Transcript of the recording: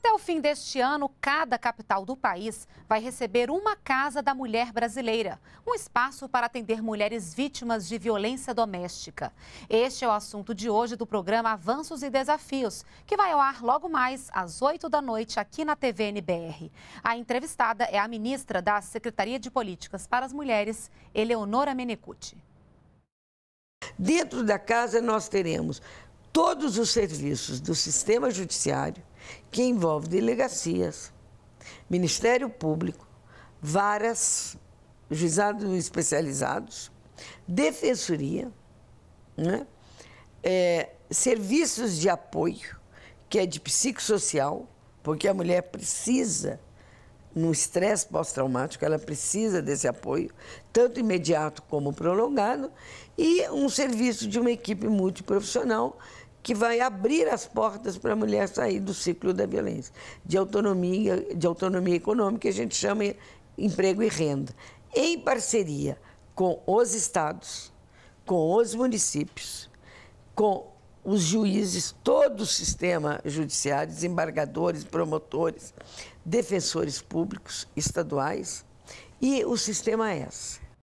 Até o fim deste ano, cada capital do país vai receber uma Casa da Mulher Brasileira, um espaço para atender mulheres vítimas de violência doméstica. Este é o assunto de hoje do programa Avanços e Desafios, que vai ao ar logo mais às 8 da noite aqui na TV NBR. A entrevistada é a ministra da Secretaria de Políticas para as Mulheres, Eleonora Menecuti. Dentro da casa, nós teremos todos os serviços do sistema judiciário, que envolve delegacias, Ministério Público, várias juizados especializados, defensoria, né? É, serviços de apoio, que é de psicossocial, porque a mulher precisa, no estresse pós-traumático, ela precisa desse apoio, tanto imediato como prolongado, e um serviço de uma equipe multiprofissional que vai abrir as portas para a mulher sair do ciclo da violência, de autonomia, de autonomia econômica, que a gente chama emprego e renda, em parceria com os estados, com os municípios, com os juízes, todo o sistema judiciário, desembargadores, promotores, defensores públicos estaduais e o sistema é S.